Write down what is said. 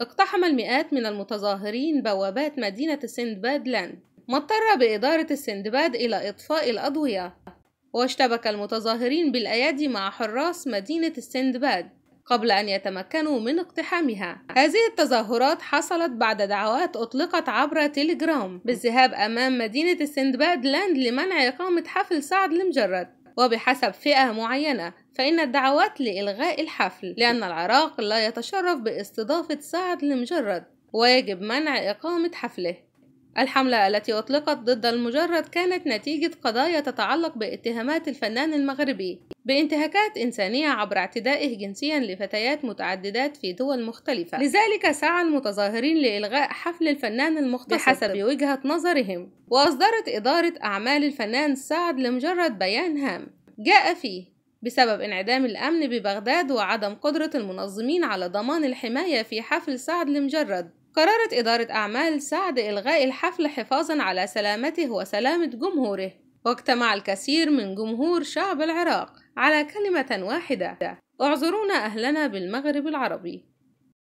اقتحم المئات من المتظاهرين بوابات مدينة سندباد لاند ما اضطر بإدارة السندباد إلى إطفاء الأضوية واشتبك المتظاهرين بالأيادي مع حراس مدينة السندباد قبل أن يتمكنوا من اقتحامها هذه التظاهرات حصلت بعد دعوات أطلقت عبر تيليجرام بالذهاب أمام مدينة السندباد لاند لمنع إقامة حفل سعد المجرد وبحسب فئة معينة فإن الدعوات لإلغاء الحفل لأن العراق لا يتشرف باستضافة سعد لمجرد ويجب منع إقامة حفله الحملة التي أطلقت ضد المجرد كانت نتيجة قضايا تتعلق باتهامات الفنان المغربي بانتهاكات إنسانية عبر اعتدائه جنسيا لفتيات متعددات في دول مختلفة لذلك سعى المتظاهرين لإلغاء حفل الفنان المختص بحسب وجهة نظرهم وأصدرت إدارة أعمال الفنان سعد لمجرد بيان هام جاء فيه بسبب انعدام الأمن ببغداد وعدم قدرة المنظمين على ضمان الحماية في حفل سعد المجرد قررت إدارة أعمال سعد إلغاء الحفل حفاظا على سلامته وسلامة جمهوره واجتمع الكثير من جمهور شعب العراق على كلمة واحدة اعذرونا أهلنا بالمغرب العربي